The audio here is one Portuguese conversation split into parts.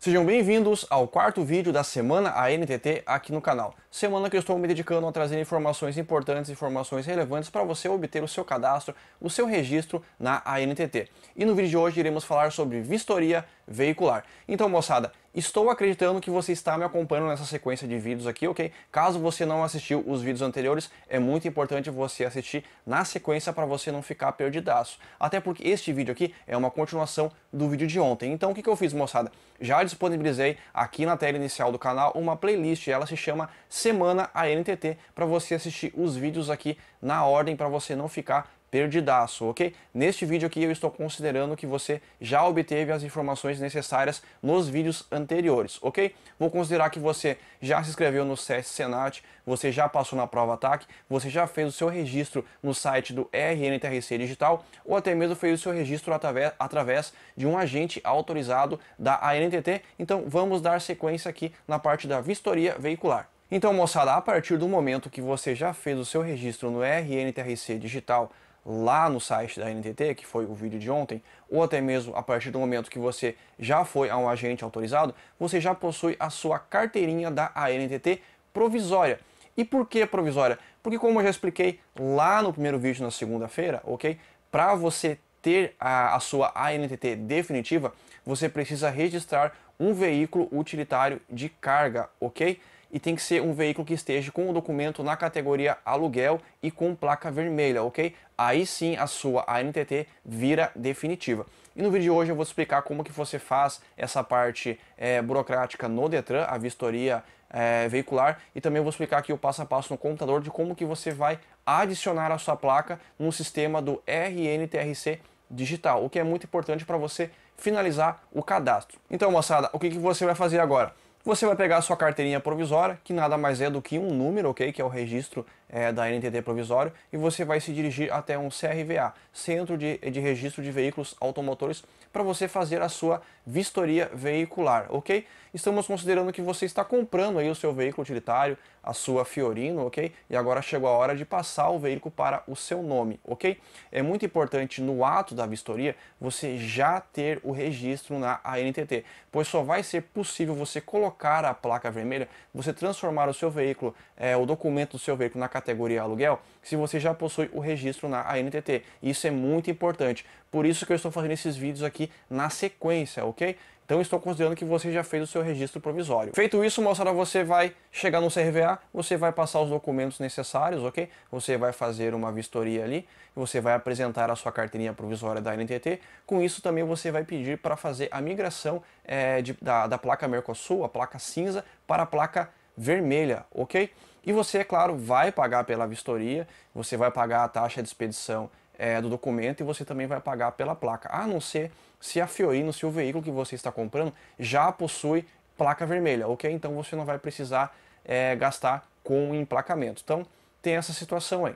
Sejam bem-vindos ao quarto vídeo da semana ANTT aqui no canal semana que eu estou me dedicando a trazer informações importantes, informações relevantes para você obter o seu cadastro, o seu registro na ANTT. E no vídeo de hoje iremos falar sobre vistoria veicular. Então, moçada, estou acreditando que você está me acompanhando nessa sequência de vídeos aqui, ok? Caso você não assistiu os vídeos anteriores, é muito importante você assistir na sequência para você não ficar perdidaço. Até porque este vídeo aqui é uma continuação do vídeo de ontem. Então, o que, que eu fiz, moçada? Já disponibilizei aqui na tela inicial do canal uma playlist, ela se chama semana a NTT para você assistir os vídeos aqui na ordem para você não ficar perdidaço, ok? Neste vídeo aqui eu estou considerando que você já obteve as informações necessárias nos vídeos anteriores, ok? Vou considerar que você já se inscreveu no CES Senat, você já passou na prova ataque, você já fez o seu registro no site do RNTRC Digital ou até mesmo fez o seu registro através, através de um agente autorizado da ANTT. Então vamos dar sequência aqui na parte da vistoria veicular. Então, moçada, a partir do momento que você já fez o seu registro no RNTRC digital lá no site da NTT, que foi o vídeo de ontem, ou até mesmo a partir do momento que você já foi a um agente autorizado, você já possui a sua carteirinha da ANTT provisória. E por que provisória? Porque como eu já expliquei lá no primeiro vídeo na segunda-feira, ok? Para você ter a, a sua ANTT definitiva, você precisa registrar um veículo utilitário de carga, ok? e tem que ser um veículo que esteja com o documento na categoria aluguel e com placa vermelha, ok? Aí sim a sua ANTT vira definitiva. E no vídeo de hoje eu vou explicar como que você faz essa parte é, burocrática no Detran, a vistoria é, veicular, e também vou explicar aqui o passo a passo no computador de como que você vai adicionar a sua placa no sistema do RNTRC digital, o que é muito importante para você finalizar o cadastro. Então moçada, o que, que você vai fazer agora? Você vai pegar a sua carteirinha provisória, que nada mais é do que um número, ok? Que é o registro é, da NTT provisório, e você vai se dirigir até um CRVA, Centro de, de Registro de Veículos Automotores, para você fazer a sua vistoria veicular, ok? Estamos considerando que você está comprando aí o seu veículo utilitário, a sua Fiorino, ok? E agora chegou a hora de passar o veículo para o seu nome, ok? É muito importante no ato da vistoria você já ter o registro na ANTT, pois só vai ser possível você colocar a placa vermelha, você transformar o seu veículo, é, o documento do seu veículo na categoria aluguel, se você já possui o registro na ANTT. Isso é muito importante. Por isso que eu estou fazendo esses vídeos aqui na sequência, ok? Então estou considerando que você já fez o seu registro provisório. Feito isso, moçada, você vai chegar no CRVA, você vai passar os documentos necessários, ok? Você vai fazer uma vistoria ali, você vai apresentar a sua carteirinha provisória da NTT. Com isso também você vai pedir para fazer a migração é, de, da, da placa Mercosul, a placa cinza, para a placa vermelha, ok? E você, é claro, vai pagar pela vistoria, você vai pagar a taxa de expedição é, do documento e você também vai pagar pela placa, a não ser se a Fiorino, se o veículo que você está comprando já possui placa vermelha, ok? Então você não vai precisar é, gastar com emplacamento. Então tem essa situação aí.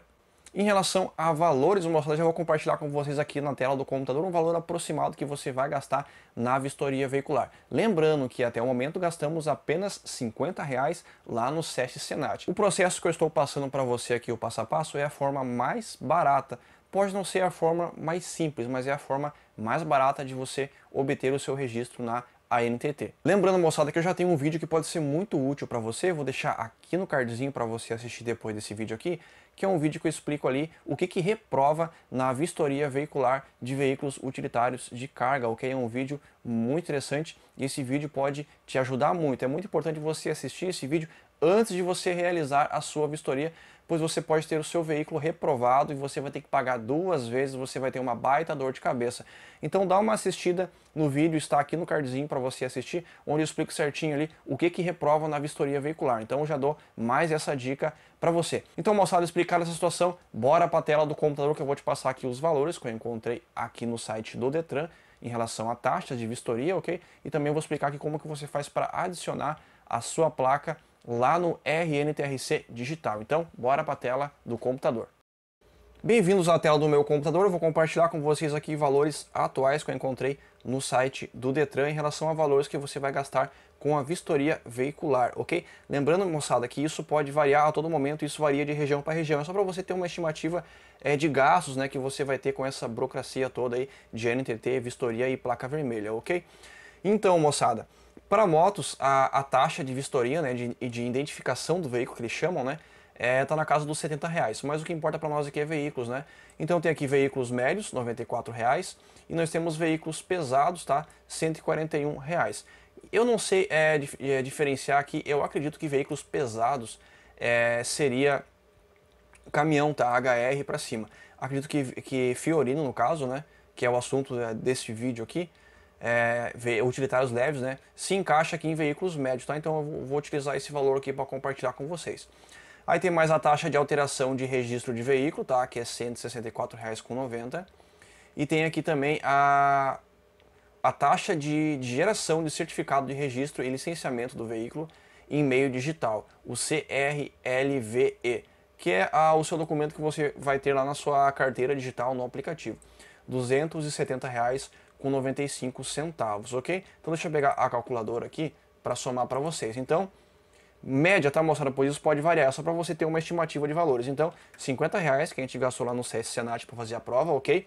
Em relação a valores, uma já vou compartilhar com vocês aqui na tela do computador um valor aproximado que você vai gastar na vistoria veicular. Lembrando que até o momento gastamos apenas R$ reais lá no SESC Senat. O processo que eu estou passando para você aqui, o passo a passo, é a forma mais barata. Pode não ser a forma mais simples, mas é a forma mais barata de você obter o seu registro na ANTT. Lembrando, moçada, que eu já tenho um vídeo que pode ser muito útil para você, vou deixar aqui no cardzinho para você assistir depois desse vídeo aqui, que é um vídeo que eu explico ali o que, que reprova na vistoria veicular de veículos utilitários de carga, ok? É um vídeo muito interessante e esse vídeo pode te ajudar muito. É muito importante você assistir esse vídeo antes de você realizar a sua vistoria, pois você pode ter o seu veículo reprovado e você vai ter que pagar duas vezes, você vai ter uma baita dor de cabeça. Então dá uma assistida no vídeo, está aqui no cardzinho para você assistir, onde eu explico certinho ali o que que reprova na vistoria veicular. Então eu já dou mais essa dica para você. Então, moçada, explicada essa situação, bora para a tela do computador que eu vou te passar aqui os valores que eu encontrei aqui no site do Detran em relação a taxas de vistoria, ok? E também vou explicar aqui como que você faz para adicionar a sua placa lá no RNTRC digital. Então, bora para a tela do computador. Bem-vindos à tela do meu computador. Eu vou compartilhar com vocês aqui valores atuais que eu encontrei no site do Detran em relação a valores que você vai gastar com a vistoria veicular, ok? Lembrando, moçada, que isso pode variar a todo momento, isso varia de região para região. É só para você ter uma estimativa é, de gastos né, que você vai ter com essa burocracia toda aí de NTT, vistoria e placa vermelha, ok? Então, moçada, para motos, a, a, taxa de vistoria né, e de, de, identificação do veículo, que eles chamam, né, é, tá na casa dos 70 reais. Mas o que importa para nós aqui é veículos, né? Então tem aqui veículos médios, 94 reais, e nós temos veículos pesados, tá? 141 reais. Eu não sei é, é diferenciar aqui, eu acredito que veículos pesados é, seria caminhão, tá? HR para cima. Acredito que, que Fiorino, no caso, né? Que é o assunto é, desse vídeo aqui, é, utilitários leves, né, se encaixa aqui em veículos médios, tá? Então eu vou utilizar esse valor aqui para compartilhar com vocês. Aí tem mais a taxa de alteração de registro de veículo, tá? Que é R$ 164,90. E tem aqui também a, a taxa de, de geração de certificado de registro e licenciamento do veículo em meio digital, o CRLVE, que é a, o seu documento que você vai ter lá na sua carteira digital no aplicativo. R$ 270,00 com 95 centavos, ok? Então deixa eu pegar a calculadora aqui para somar para vocês. Então, média está mostrada por isso, pode variar, é só para você ter uma estimativa de valores. Então, 50 reais que a gente gastou lá no CS Senat para fazer a prova, ok?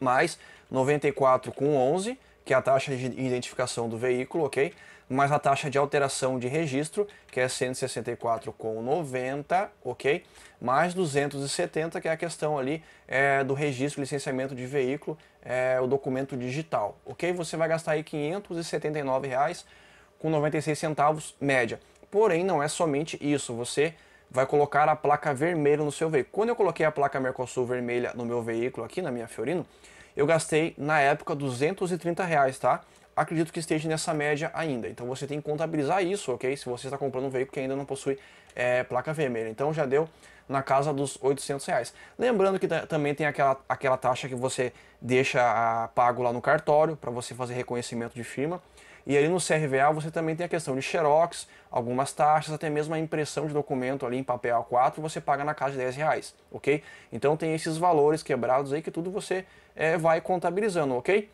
Mais 94 com 11 que é a taxa de identificação do veículo, ok? Mais a taxa de alteração de registro, que é 164,90, ok? Mais 270, que é a questão ali é, do registro e licenciamento de veículo, é, o documento digital, ok? Você vai gastar aí R$ 579,96 média. Porém, não é somente isso, você vai colocar a placa vermelha no seu veículo. Quando eu coloquei a placa Mercosul vermelha no meu veículo aqui, na minha Fiorino, eu gastei na época 230 reais, tá? Acredito que esteja nessa média ainda. Então você tem que contabilizar isso, ok? Se você está comprando um veículo que ainda não possui é, placa vermelha. Então já deu na casa dos 800 reais. Lembrando que também tem aquela, aquela taxa que você deixa a, ah, pago lá no cartório para você fazer reconhecimento de firma e aí no CRVA você também tem a questão de xerox, algumas taxas, até mesmo a impressão de documento ali em papel A4 você paga na casa de 10 reais, ok? Então tem esses valores quebrados aí que tudo você é, vai contabilizando, ok?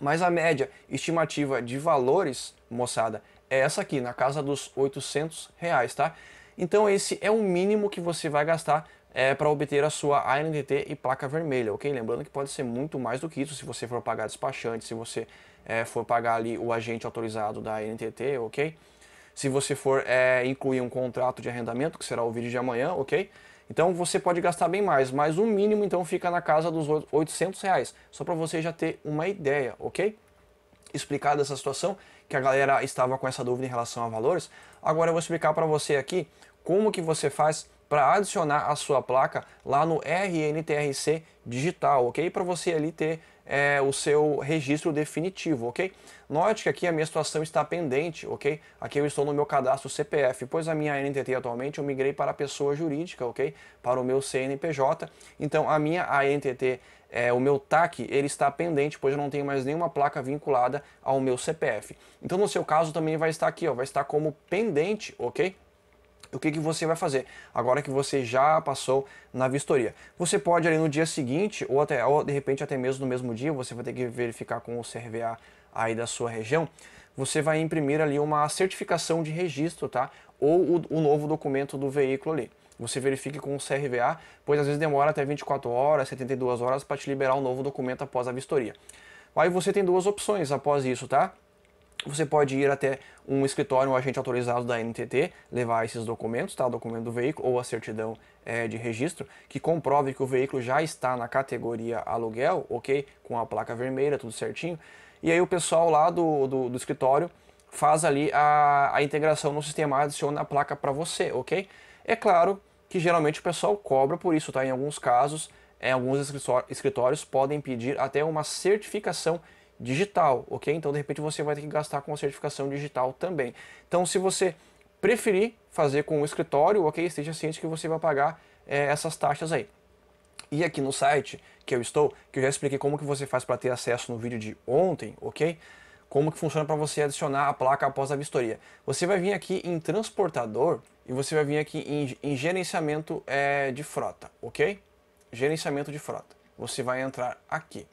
Mas a média estimativa de valores, moçada, é essa aqui, na casa dos 800 reais, tá? Então esse é o mínimo que você vai gastar é, para obter a sua ANTT e placa vermelha, ok? Lembrando que pode ser muito mais do que isso, se você for pagar despachante, se você é, for pagar ali o agente autorizado da ANTT, ok? Se você for é, incluir um contrato de arrendamento, que será o vídeo de amanhã, ok? Então você pode gastar bem mais, mas o mínimo então fica na casa dos 800 reais, só para você já ter uma ideia, ok? Explicada essa situação, que a galera estava com essa dúvida em relação a valores, agora eu vou explicar para você aqui como que você faz para adicionar a sua placa lá no RNTRC digital, ok? Para você ali ter é, o seu registro definitivo, ok? Note que aqui a minha situação está pendente, ok? Aqui eu estou no meu cadastro CPF, pois a minha ANTT atualmente eu migrei para a pessoa jurídica, ok? Para o meu CNPJ. Então a minha ANTT, é, o meu TAC, ele está pendente, pois eu não tenho mais nenhuma placa vinculada ao meu CPF. Então no seu caso também vai estar aqui, ó, vai estar como pendente, ok? o que, que você vai fazer agora que você já passou na vistoria. Você pode ali no dia seguinte, ou até ou de repente até mesmo no mesmo dia, você vai ter que verificar com o CRVA aí da sua região, você vai imprimir ali uma certificação de registro, tá? Ou o, o novo documento do veículo ali você verifique com o CRVA, pois às vezes demora até 24 horas, 72 horas para te liberar o um novo documento após a vistoria. Aí você tem duas opções após isso, tá? você pode ir até um escritório, um agente autorizado da NTT, levar esses documentos, tá? o documento do veículo ou a certidão é, de registro, que comprove que o veículo já está na categoria aluguel, ok? Com a placa vermelha, tudo certinho. E aí o pessoal lá do, do, do escritório faz ali a, a integração no sistema, adiciona a placa para você, ok? É claro que geralmente o pessoal cobra por isso, tá? Em alguns casos, é, alguns escritórios podem pedir até uma certificação digital, ok? Então, de repente, você vai ter que gastar com a certificação digital também. Então, se você preferir fazer com o escritório, ok? Esteja ciente que você vai pagar é, essas taxas aí. E aqui no site que eu estou, que eu já expliquei como que você faz para ter acesso no vídeo de ontem, ok? Como que funciona para você adicionar a placa após a vistoria. Você vai vir aqui em transportador e você vai vir aqui em, em gerenciamento é, de frota, ok? Gerenciamento de frota. Você vai entrar aqui.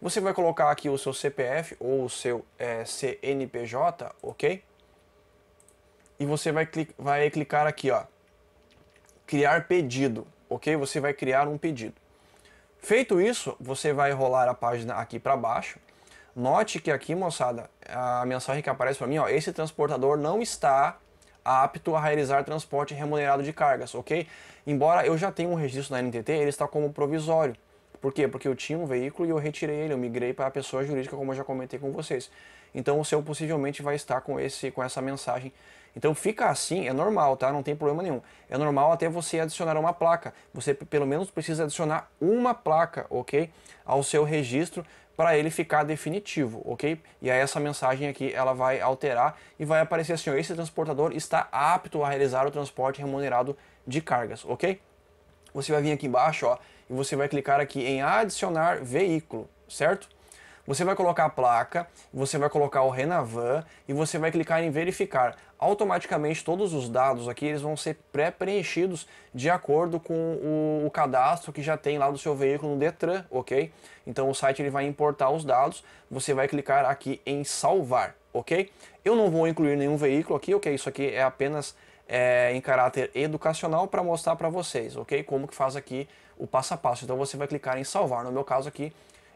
Você vai colocar aqui o seu CPF ou o seu é, CNPJ, ok? E você vai, clic vai clicar aqui, ó, criar pedido, ok? Você vai criar um pedido. Feito isso, você vai rolar a página aqui para baixo. Note que aqui, moçada, a mensagem que aparece para mim, ó, esse transportador não está apto a realizar transporte remunerado de cargas, ok? Embora eu já tenha um registro na NTT, ele está como provisório. Por quê? Porque eu tinha um veículo e eu retirei ele, eu migrei para a pessoa jurídica, como eu já comentei com vocês. Então o seu possivelmente vai estar com, esse, com essa mensagem. Então fica assim, é normal, tá? Não tem problema nenhum. É normal até você adicionar uma placa. Você pelo menos precisa adicionar uma placa, ok? Ao seu registro para ele ficar definitivo, ok? E aí essa mensagem aqui ela vai alterar e vai aparecer assim: esse transportador está apto a realizar o transporte remunerado de cargas, ok? Você vai vir aqui embaixo, ó e você vai clicar aqui em adicionar veículo, certo? Você vai colocar a placa, você vai colocar o Renavan e você vai clicar em verificar. Automaticamente todos os dados aqui eles vão ser pré-preenchidos de acordo com o, o, cadastro que já tem lá do seu veículo no Detran, ok? Então o site ele vai importar os dados, você vai clicar aqui em salvar, ok? Eu não vou incluir nenhum veículo aqui, ok? Isso aqui é apenas é, em caráter educacional para mostrar para vocês, ok? Como que faz aqui o passo a passo. Então você vai clicar em salvar. No meu caso aqui,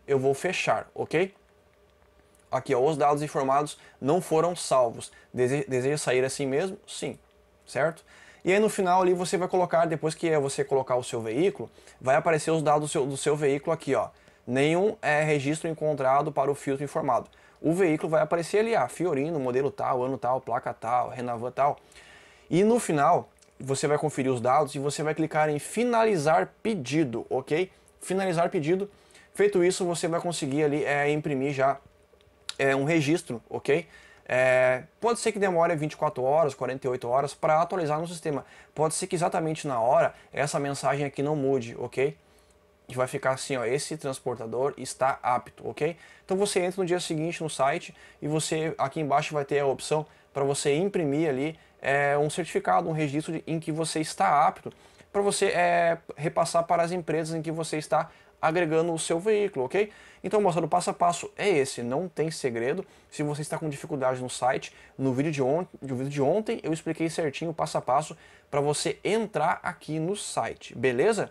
eu vou fechar, ok? Aqui, ó, os dados informados não foram salvos. deseja sair assim mesmo? Sim, certo? E aí no final ali você vai colocar, depois que é você colocar o seu veículo, vai aparecer os dados do seu, do seu veículo aqui, ó. Nenhum é registro encontrado para o filtro informado. O veículo vai aparecer ali, a ah, Fiorino, modelo tal, ano tal, placa tal, Renavan tal. E no final, você vai conferir os dados e você vai clicar em finalizar pedido, ok? Finalizar pedido. Feito isso, você vai conseguir ali é, imprimir já é, um registro, ok? É, pode ser que demore 24 horas, 48 horas para atualizar no sistema. Pode ser que exatamente na hora essa mensagem aqui não mude, ok? E vai ficar assim, ó, esse transportador está apto, ok? Então você entra no dia seguinte no site e você aqui embaixo vai ter a opção para você imprimir ali é, um certificado, um registro de, em que você está apto para você é, repassar para as empresas em que você está agregando o seu veículo, ok? Então, mostrando passo a passo é esse, não tem segredo. Se você está com dificuldade no site, no vídeo de, on no vídeo de ontem eu expliquei certinho o passo a passo para você entrar aqui no site, beleza?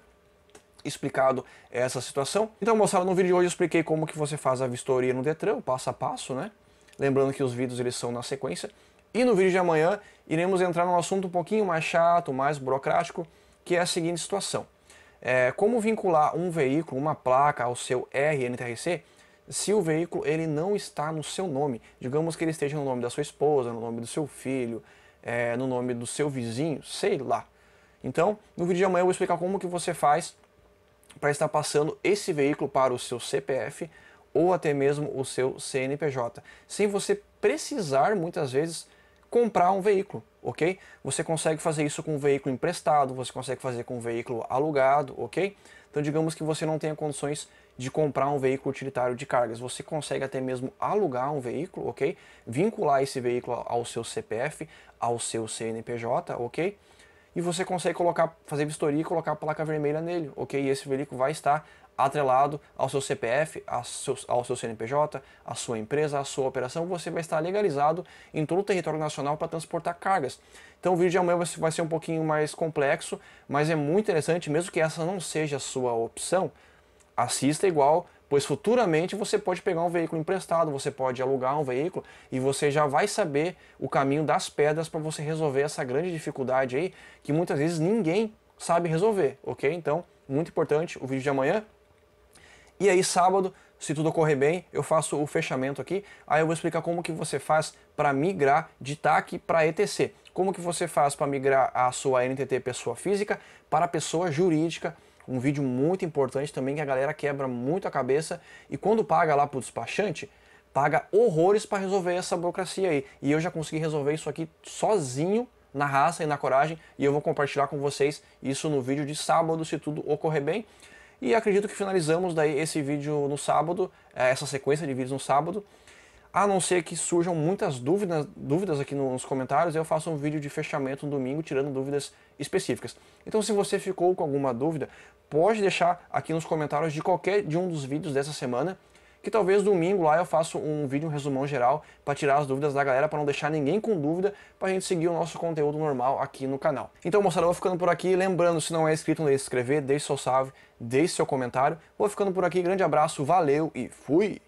Explicado essa situação. Então, mostrando no vídeo de hoje eu expliquei como que você faz a vistoria no Detran, o passo a passo, né? Lembrando que os vídeos eles são na sequência. E no vídeo de amanhã iremos entrar num assunto um pouquinho mais chato, mais burocrático, que é a seguinte situação. É, como vincular um veículo, uma placa ao seu RNTRC, se o veículo ele não está no seu nome? Digamos que ele esteja no nome da sua esposa, no nome do seu filho, é, no nome do seu vizinho, sei lá. Então, no vídeo de amanhã eu vou explicar como que você faz para estar passando esse veículo para o seu CPF ou até mesmo o seu CNPJ, sem você precisar muitas vezes comprar um veículo, ok? Você consegue fazer isso com um veículo emprestado, você consegue fazer com um veículo alugado, ok? Então digamos que você não tenha condições de comprar um veículo utilitário de cargas, você consegue até mesmo alugar um veículo, ok? Vincular esse veículo ao seu CPF, ao seu CNPJ, ok? e você consegue colocar, fazer vistoria e colocar a placa vermelha nele, ok? E esse veículo vai estar atrelado ao seu CPF, seu, ao seu CNPJ, à sua empresa, à sua operação, você vai estar legalizado em todo o território nacional para transportar cargas. Então o vídeo de amanhã vai ser um pouquinho mais complexo, mas é muito interessante, mesmo que essa não seja a sua opção, assista igual, pois futuramente você pode pegar um veículo emprestado, você pode alugar um veículo e você já vai saber o caminho das pedras para você resolver essa grande dificuldade aí que muitas vezes ninguém sabe resolver, ok? Então, muito importante o vídeo de amanhã. E aí sábado, se tudo correr bem, eu faço o fechamento aqui, aí eu vou explicar como que você faz para migrar de TAC para ETC. Como que você faz para migrar a sua NTT pessoa física para pessoa jurídica, um vídeo muito importante também que a galera quebra muito a cabeça e quando paga lá para o despachante, paga horrores para resolver essa burocracia aí. E eu já consegui resolver isso aqui sozinho na raça e na coragem, e eu vou compartilhar com vocês isso no vídeo de sábado, se tudo ocorrer bem. E acredito que finalizamos daí esse vídeo no sábado, eh, essa sequência de vídeos no sábado. A não ser que surjam muitas dúvidas, dúvidas aqui nos comentários, eu faço um vídeo de fechamento no domingo, tirando dúvidas específicas. Então, se você ficou com alguma dúvida, pode deixar aqui nos comentários de qualquer de um dos vídeos dessa semana que talvez domingo lá eu faça um vídeo, um resumão geral, para tirar as dúvidas da galera, para não deixar ninguém com dúvida, para a gente seguir o nosso conteúdo normal aqui no canal. Então, moçada, eu vou ficando por aqui. Lembrando, se não é inscrito, não deixe de se inscrever, deixe seu salve, deixe seu comentário. Vou ficando por aqui, grande abraço, valeu e fui!